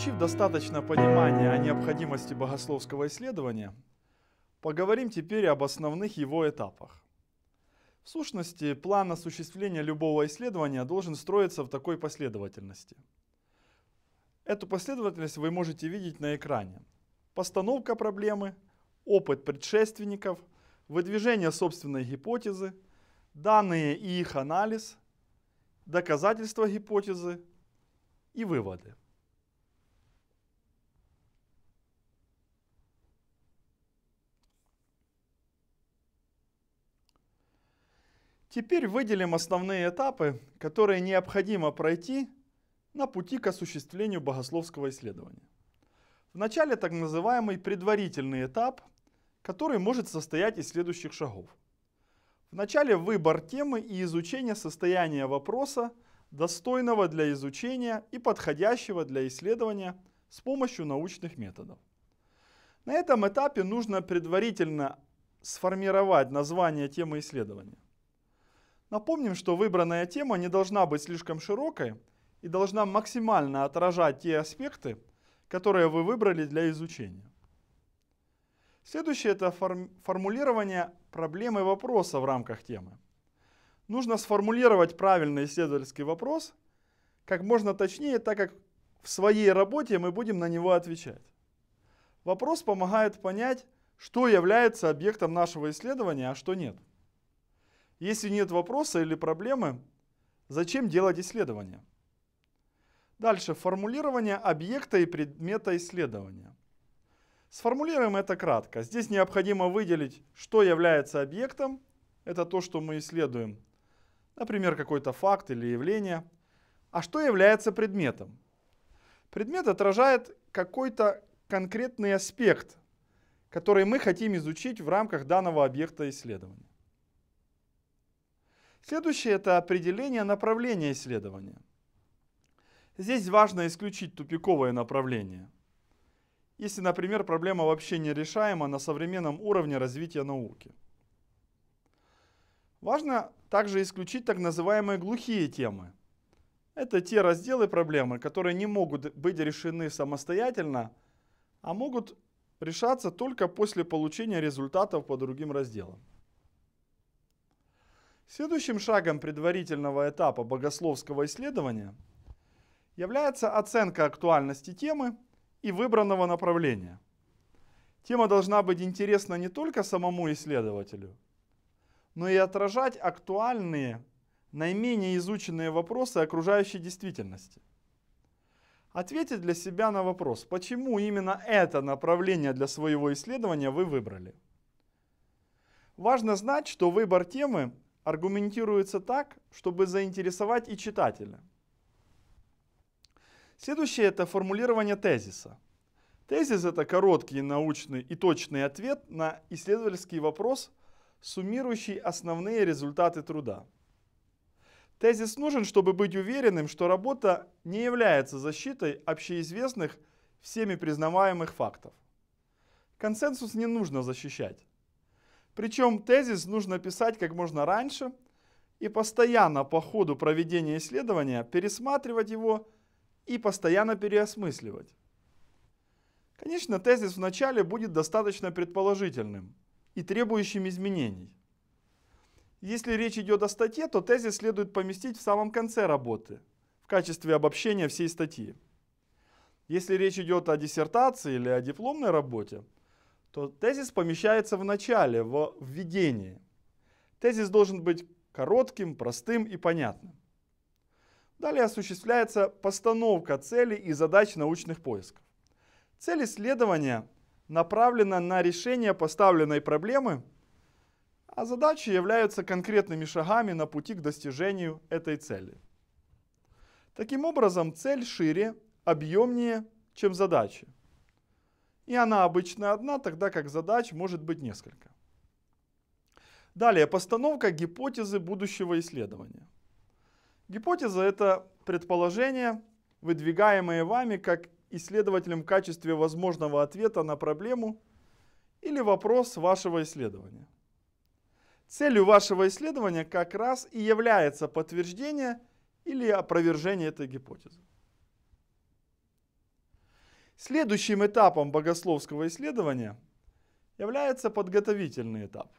получив достаточно понимания о необходимости богословского исследования, поговорим теперь об основных его этапах. В сущности, план осуществления любого исследования должен строиться в такой последовательности. Эту последовательность вы можете видеть на экране. Постановка проблемы, опыт предшественников, выдвижение собственной гипотезы, данные и их анализ, доказательства гипотезы и выводы. Теперь выделим основные этапы, которые необходимо пройти на пути к осуществлению богословского исследования. Вначале так называемый предварительный этап, который может состоять из следующих шагов. Вначале выбор темы и изучение состояния вопроса, достойного для изучения и подходящего для исследования с помощью научных методов. На этом этапе нужно предварительно сформировать название темы исследования. Напомним, что выбранная тема не должна быть слишком широкой и должна максимально отражать те аспекты, которые вы выбрали для изучения. Следующее – это формулирование проблемы вопроса в рамках темы. Нужно сформулировать правильный исследовательский вопрос как можно точнее, так как в своей работе мы будем на него отвечать. Вопрос помогает понять, что является объектом нашего исследования, а что нет – если нет вопроса или проблемы, зачем делать исследование? Дальше формулирование объекта и предмета исследования. Сформулируем это кратко. Здесь необходимо выделить, что является объектом. Это то, что мы исследуем. Например, какой-то факт или явление. А что является предметом? Предмет отражает какой-то конкретный аспект, который мы хотим изучить в рамках данного объекта исследования. Следующее – это определение направления исследования. Здесь важно исключить тупиковое направление. Если, например, проблема вообще не решаема на современном уровне развития науки. Важно также исключить так называемые глухие темы. Это те разделы проблемы, которые не могут быть решены самостоятельно, а могут решаться только после получения результатов по другим разделам. Следующим шагом предварительного этапа богословского исследования является оценка актуальности темы и выбранного направления. Тема должна быть интересна не только самому исследователю, но и отражать актуальные, наименее изученные вопросы окружающей действительности. Ответить для себя на вопрос, почему именно это направление для своего исследования вы выбрали. Важно знать, что выбор темы аргументируется так, чтобы заинтересовать и читателя. Следующее – это формулирование тезиса. Тезис – это короткий научный и точный ответ на исследовательский вопрос, суммирующий основные результаты труда. Тезис нужен, чтобы быть уверенным, что работа не является защитой общеизвестных, всеми признаваемых фактов. Консенсус не нужно защищать. Причем тезис нужно писать как можно раньше и постоянно по ходу проведения исследования пересматривать его и постоянно переосмысливать. Конечно, тезис вначале будет достаточно предположительным и требующим изменений. Если речь идет о статье, то тезис следует поместить в самом конце работы, в качестве обобщения всей статьи. Если речь идет о диссертации или о дипломной работе – то тезис помещается в начале, в введении. Тезис должен быть коротким, простым и понятным. Далее осуществляется постановка целей и задач научных поисков. Цель исследования направлена на решение поставленной проблемы, а задачи являются конкретными шагами на пути к достижению этой цели. Таким образом, цель шире, объемнее, чем задачи – и она обычно одна, тогда как задач может быть несколько. Далее, постановка гипотезы будущего исследования. Гипотеза – это предположение, выдвигаемое вами как исследователем в качестве возможного ответа на проблему или вопрос вашего исследования. Целью вашего исследования как раз и является подтверждение или опровержение этой гипотезы. Следующим этапом богословского исследования является подготовительный этап.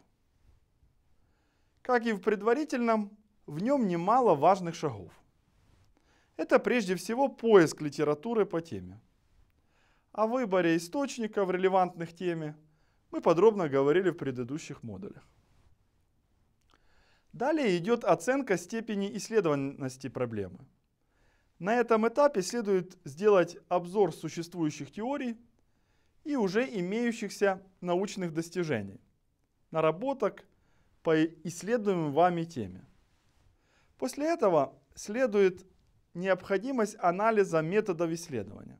Как и в предварительном, в нем немало важных шагов. Это прежде всего поиск литературы по теме. О выборе источников, релевантных теме, мы подробно говорили в предыдущих модулях. Далее идет оценка степени исследованности проблемы – на этом этапе следует сделать обзор существующих теорий и уже имеющихся научных достижений, наработок по исследуемой вами теме. После этого следует необходимость анализа методов исследования.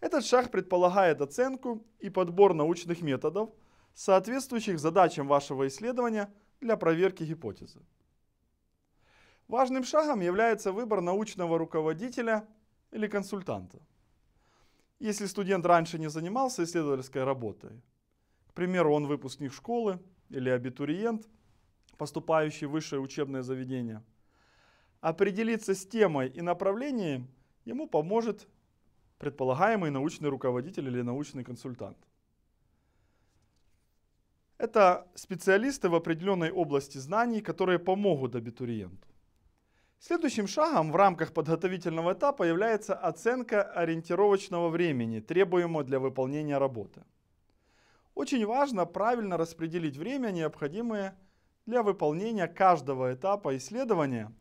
Этот шаг предполагает оценку и подбор научных методов, соответствующих задачам вашего исследования для проверки гипотезы. Важным шагом является выбор научного руководителя или консультанта. Если студент раньше не занимался исследовательской работой, к примеру, он выпускник школы или абитуриент, поступающий в высшее учебное заведение, определиться с темой и направлением ему поможет предполагаемый научный руководитель или научный консультант. Это специалисты в определенной области знаний, которые помогут абитуриенту. Следующим шагом в рамках подготовительного этапа является оценка ориентировочного времени, требуемого для выполнения работы. Очень важно правильно распределить время, необходимое для выполнения каждого этапа исследования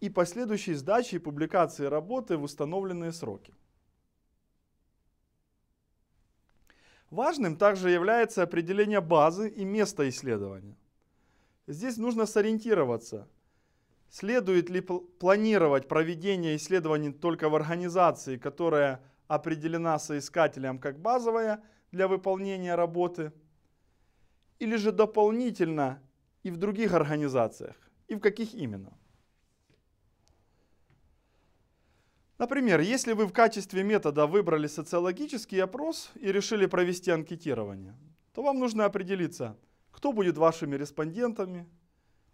и последующей сдачи и публикации работы в установленные сроки. Важным также является определение базы и места исследования. Здесь нужно сориентироваться – Следует ли планировать проведение исследований только в организации, которая определена соискателем как базовая для выполнения работы, или же дополнительно и в других организациях, и в каких именно? Например, если вы в качестве метода выбрали социологический опрос и решили провести анкетирование, то вам нужно определиться, кто будет вашими респондентами,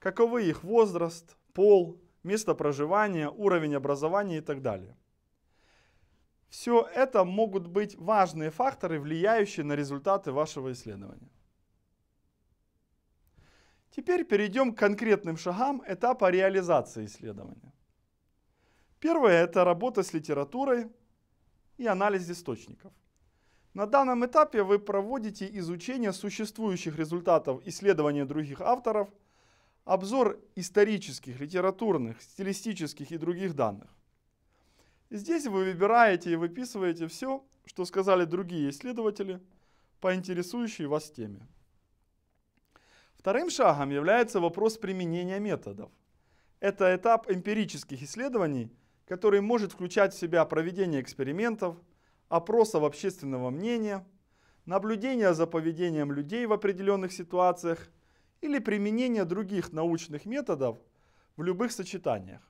каковы их возраст, пол, место проживания, уровень образования и так далее. Все это могут быть важные факторы, влияющие на результаты вашего исследования. Теперь перейдем к конкретным шагам этапа реализации исследования. Первое – это работа с литературой и анализ источников. На данном этапе вы проводите изучение существующих результатов исследования других авторов – обзор исторических, литературных, стилистических и других данных. Здесь вы выбираете и выписываете все, что сказали другие исследователи по интересующей вас теме. Вторым шагом является вопрос применения методов. Это этап эмпирических исследований, который может включать в себя проведение экспериментов, опросов общественного мнения, наблюдения за поведением людей в определенных ситуациях – или применение других научных методов в любых сочетаниях.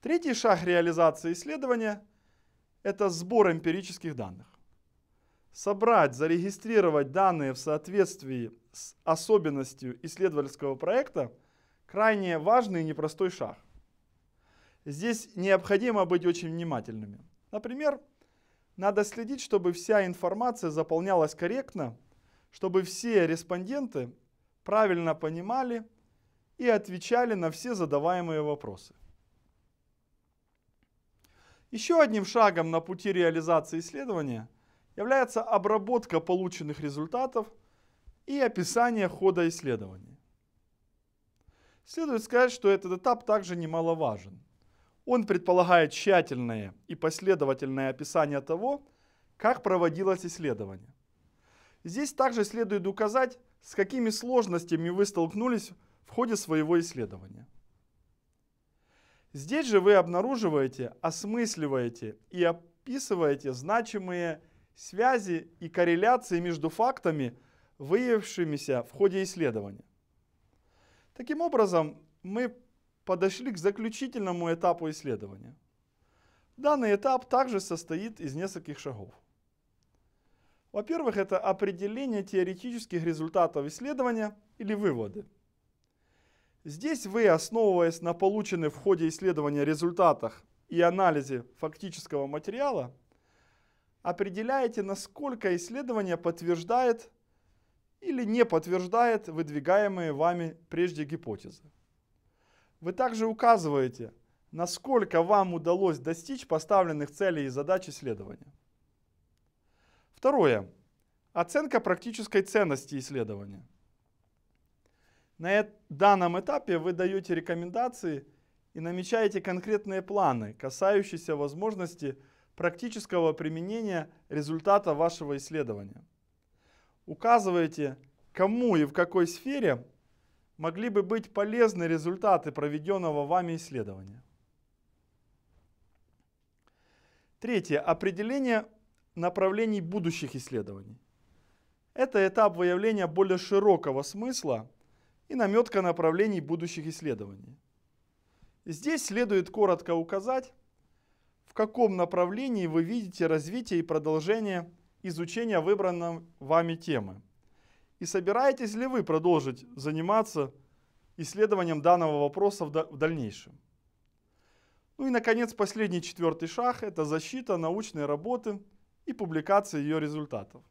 Третий шаг реализации исследования – это сбор эмпирических данных. Собрать, зарегистрировать данные в соответствии с особенностью исследовательского проекта – крайне важный и непростой шаг. Здесь необходимо быть очень внимательными. Например, надо следить, чтобы вся информация заполнялась корректно – чтобы все респонденты правильно понимали и отвечали на все задаваемые вопросы. Еще одним шагом на пути реализации исследования является обработка полученных результатов и описание хода исследования. Следует сказать, что этот этап также немаловажен. Он предполагает тщательное и последовательное описание того, как проводилось исследование. Здесь также следует указать, с какими сложностями вы столкнулись в ходе своего исследования. Здесь же вы обнаруживаете, осмысливаете и описываете значимые связи и корреляции между фактами, выявившимися в ходе исследования. Таким образом, мы подошли к заключительному этапу исследования. Данный этап также состоит из нескольких шагов. Во-первых, это определение теоретических результатов исследования или выводы. Здесь вы, основываясь на полученных в ходе исследования результатах и анализе фактического материала, определяете, насколько исследование подтверждает или не подтверждает выдвигаемые вами прежде гипотезы. Вы также указываете, насколько вам удалось достичь поставленных целей и задач исследования. Второе. Оценка практической ценности исследования. На данном этапе вы даете рекомендации и намечаете конкретные планы, касающиеся возможности практического применения результата вашего исследования. Указываете, кому и в какой сфере могли бы быть полезны результаты проведенного вами исследования. Третье. Определение направлений будущих исследований. Это этап выявления более широкого смысла и наметка направлений будущих исследований. Здесь следует коротко указать, в каком направлении вы видите развитие и продолжение изучения выбранной вами темы. И собираетесь ли вы продолжить заниматься исследованием данного вопроса в дальнейшем. Ну и, наконец, последний четвертый шаг – это защита научной работы – и публикации ее результатов.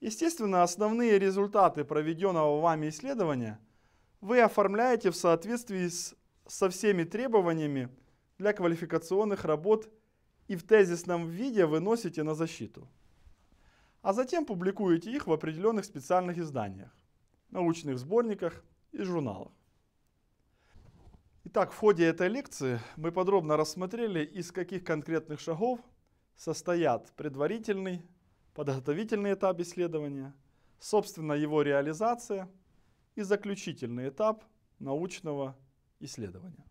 Естественно, основные результаты проведенного вами исследования вы оформляете в соответствии с, со всеми требованиями для квалификационных работ и в тезисном виде выносите на защиту. А затем публикуете их в определенных специальных изданиях, научных сборниках и журналах. Итак, в ходе этой лекции мы подробно рассмотрели, из каких конкретных шагов состоят предварительный, подготовительный этап исследования, собственно его реализация и заключительный этап научного исследования.